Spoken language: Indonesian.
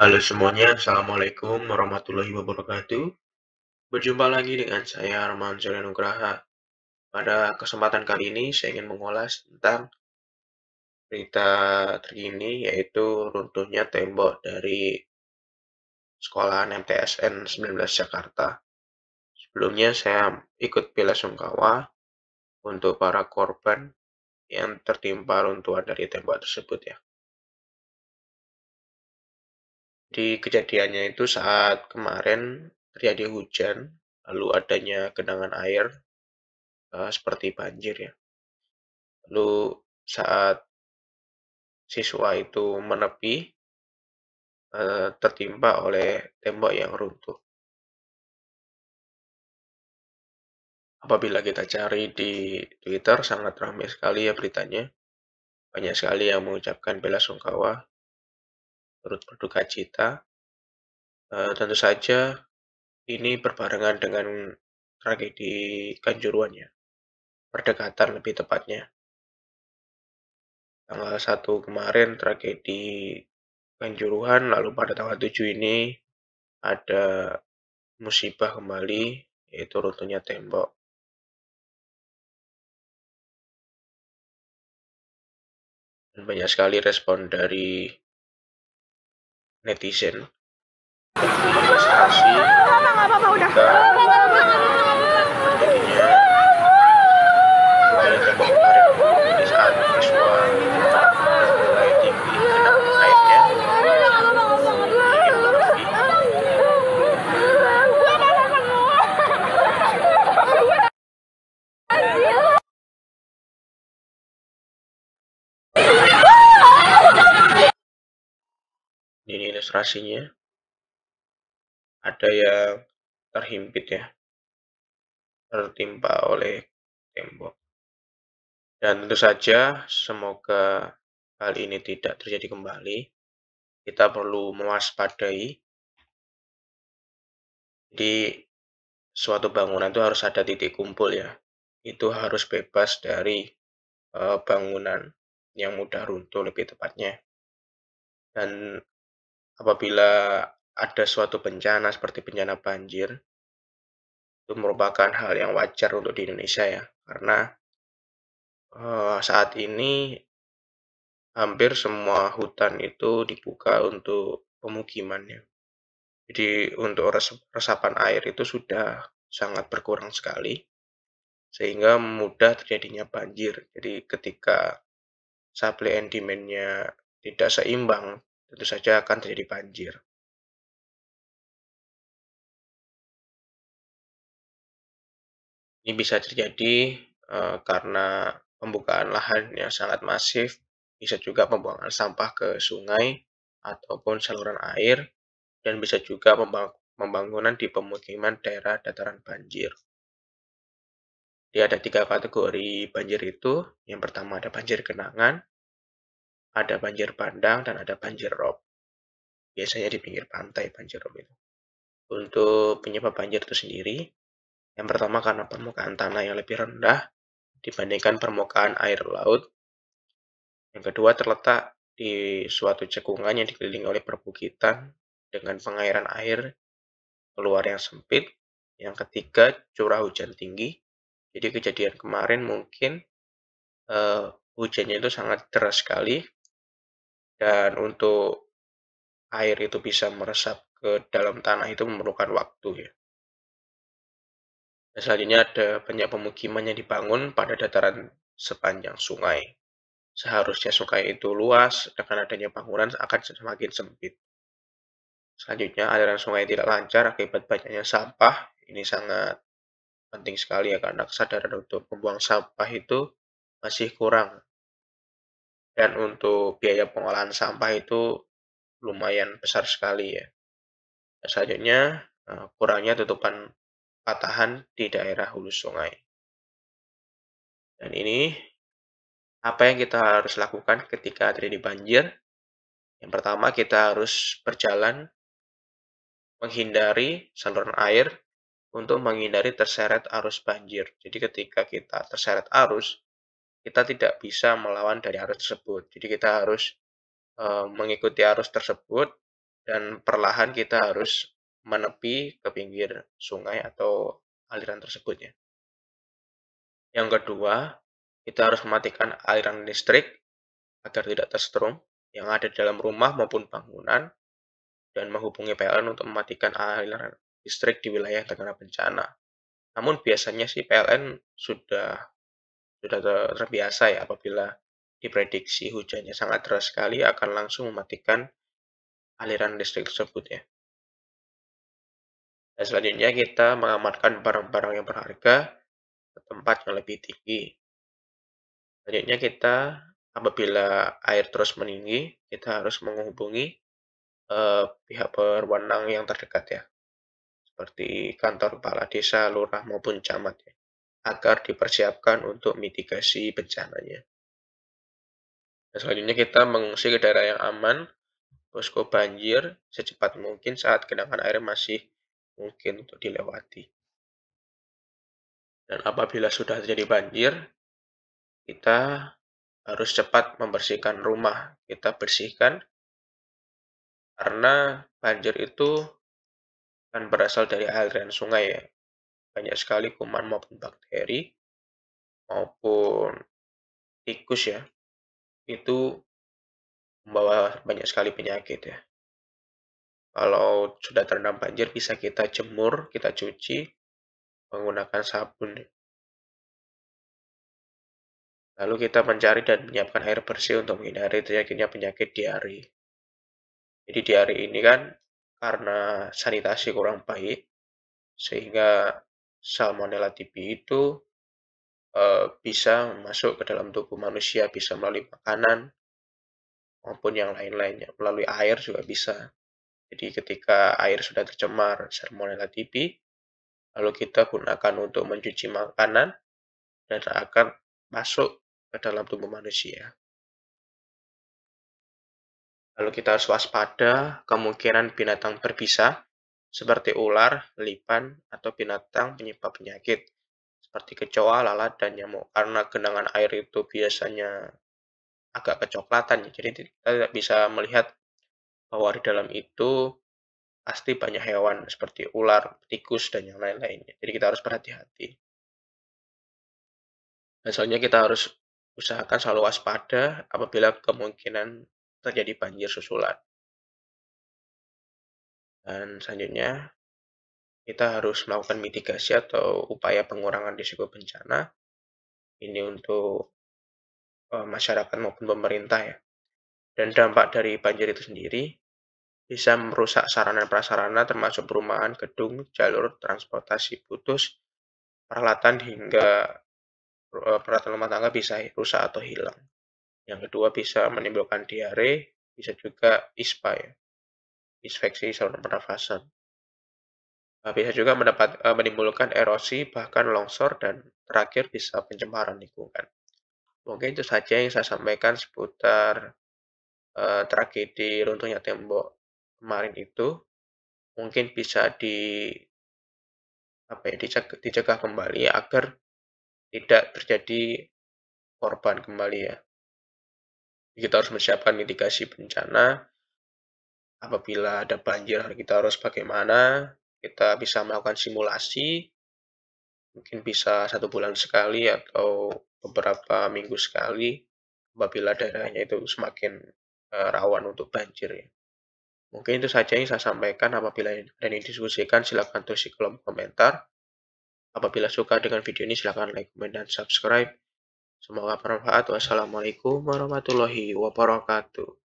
Halo semuanya, Assalamualaikum warahmatullahi wabarakatuh. Berjumpa lagi dengan saya, Arman Nugraha. Pada kesempatan kali ini, saya ingin mengulas tentang berita terkini, yaitu runtuhnya tembok dari sekolah MTSN 19 Jakarta. Sebelumnya, saya ikut bela sungkawa untuk para korban yang tertimpa runtuhan dari tembok tersebut ya. Di kejadiannya itu saat kemarin terjadi hujan, lalu adanya genangan air uh, seperti banjir ya. Lalu saat siswa itu menepi uh, tertimpa oleh tembok yang runtuh. Apabila kita cari di Twitter sangat ramai sekali ya beritanya. Banyak sekali yang mengucapkan bela sungkawa turut berduka cita. E, tentu saja ini berbarengan dengan tragedi Kanjuruan ya, perdekatan lebih tepatnya. Tanggal 1 kemarin tragedi Kanjuruhan, lalu pada tanggal 7 ini ada musibah kembali, yaitu runtuhnya tembok. Dan banyak sekali respon dari netizen jadinya ilustrasinya. Ada yang terhimpit ya, tertimpa oleh tembok. Dan tentu saja semoga hal ini tidak terjadi kembali. Kita perlu mewaspadai. di suatu bangunan itu harus ada titik kumpul ya. Itu harus bebas dari eh, bangunan yang mudah runtuh lebih tepatnya. Dan apabila ada suatu bencana seperti bencana banjir, itu merupakan hal yang wajar untuk di Indonesia ya, karena e, saat ini hampir semua hutan itu dibuka untuk pemukimannya. Jadi untuk resapan air itu sudah sangat berkurang sekali, sehingga mudah terjadinya banjir. Jadi ketika supply and demand-nya tidak seimbang tentu saja akan terjadi banjir. Ini bisa terjadi e, karena pembukaan lahan yang sangat masif, bisa juga pembuangan sampah ke sungai ataupun saluran air, dan bisa juga pembangunan di pemukiman daerah dataran banjir. Jadi ada tiga kategori banjir itu. Yang pertama ada banjir genangan, ada banjir bandang dan ada banjir rob. Biasanya di pinggir pantai banjir rob itu. Untuk penyebab banjir itu sendiri, yang pertama karena permukaan tanah yang lebih rendah dibandingkan permukaan air laut. Yang kedua terletak di suatu cekungan yang dikelilingi oleh perbukitan dengan pengairan air keluar yang sempit. Yang ketiga, curah hujan tinggi. Jadi kejadian kemarin mungkin uh, hujannya itu sangat deras sekali dan untuk air itu bisa meresap ke dalam tanah itu memerlukan waktu ya. Dan selanjutnya ada banyak pemukiman yang dibangun pada dataran sepanjang sungai. Seharusnya sungai itu luas, dengan adanya bangunan akan semakin sempit. Selanjutnya, aliran sungai tidak lancar akibat banyaknya sampah. Ini sangat penting sekali ya, karena kesadaran untuk membuang sampah itu masih kurang dan untuk biaya pengolahan sampah itu lumayan besar sekali ya. Selanjutnya, eh, kurangnya tutupan patahan di daerah hulu sungai. Dan ini apa yang kita harus lakukan ketika terjadi banjir? Yang pertama, kita harus berjalan menghindari saluran air untuk menghindari terseret arus banjir. Jadi ketika kita terseret arus, kita tidak bisa melawan dari arus tersebut. Jadi kita harus e, mengikuti arus tersebut dan perlahan kita harus menepi ke pinggir sungai atau aliran tersebut ya. Yang kedua, kita harus mematikan aliran listrik agar tidak terstrom yang ada di dalam rumah maupun bangunan dan menghubungi PLN untuk mematikan aliran listrik di wilayah terkena bencana. Namun biasanya sih PLN sudah sudah terbiasa ya apabila diprediksi hujannya sangat deras sekali akan langsung mematikan aliran listrik tersebut ya. Dan selanjutnya kita mengamankan barang-barang yang berharga ke tempat yang lebih tinggi. Selanjutnya kita apabila air terus meninggi, kita harus menghubungi eh, pihak berwenang yang terdekat ya. Seperti kantor kepala desa, lurah maupun camat ya agar dipersiapkan untuk mitigasi bencananya. Nah, selanjutnya kita mengungsi ke daerah yang aman, posko banjir secepat mungkin saat genangan air masih mungkin untuk dilewati. Dan apabila sudah terjadi banjir, kita harus cepat membersihkan rumah. Kita bersihkan karena banjir itu kan berasal dari aliran sungai ya banyak sekali kuman maupun bakteri maupun tikus ya itu membawa banyak sekali penyakit ya. Kalau sudah terendam banjir bisa kita jemur, kita cuci menggunakan sabun. Lalu kita mencari dan menyiapkan air bersih untuk menghindari terjadinya penyakit diare. Jadi diare ini kan karena sanitasi kurang baik sehingga Salmonella tipi itu e, bisa masuk ke dalam tubuh manusia, bisa melalui makanan maupun yang lain-lainnya, melalui air juga bisa. Jadi ketika air sudah tercemar Salmonella tipi, lalu kita gunakan untuk mencuci makanan dan akan masuk ke dalam tubuh manusia. Lalu kita harus waspada kemungkinan binatang berbisa seperti ular, lipan, atau binatang penyebab penyakit, seperti kecoa, lalat, dan nyamuk. Karena genangan air itu biasanya agak kecoklatan, ya, jadi kita tidak bisa melihat bahwa di dalam itu pasti banyak hewan seperti ular, tikus, dan yang lain-lainnya. Jadi kita harus berhati-hati. Misalnya kita harus usahakan selalu waspada apabila kemungkinan terjadi banjir susulan. Dan selanjutnya, kita harus melakukan mitigasi atau upaya pengurangan risiko bencana. Ini untuk uh, masyarakat maupun pemerintah ya. Dan dampak dari banjir itu sendiri bisa merusak sarana prasarana termasuk perumahan, gedung, jalur transportasi putus, peralatan hingga eh, peralatan rumah tangga bisa rusak atau hilang. Yang kedua bisa menimbulkan diare, bisa juga ispa ya infeksi saluran pernafasan. Nah, bisa juga mendapat, eh, menimbulkan erosi, bahkan longsor, dan terakhir bisa pencemaran lingkungan. Mungkin itu saja yang saya sampaikan seputar uh, tragedi runtuhnya tembok kemarin itu. Mungkin bisa di apa ya, dicegah, dicegah kembali ya, agar tidak terjadi korban kembali ya. Kita harus menyiapkan mitigasi bencana, apabila ada banjir kita harus bagaimana, kita bisa melakukan simulasi, mungkin bisa satu bulan sekali atau beberapa minggu sekali, apabila daerahnya itu semakin eh, rawan untuk banjir ya. Mungkin itu saja yang saya sampaikan. Apabila yang yang diskusikan, silahkan tulis di kolom komentar. Apabila suka dengan video ini, silahkan like, comment, dan subscribe. Semoga bermanfaat. Wassalamualaikum warahmatullahi wabarakatuh.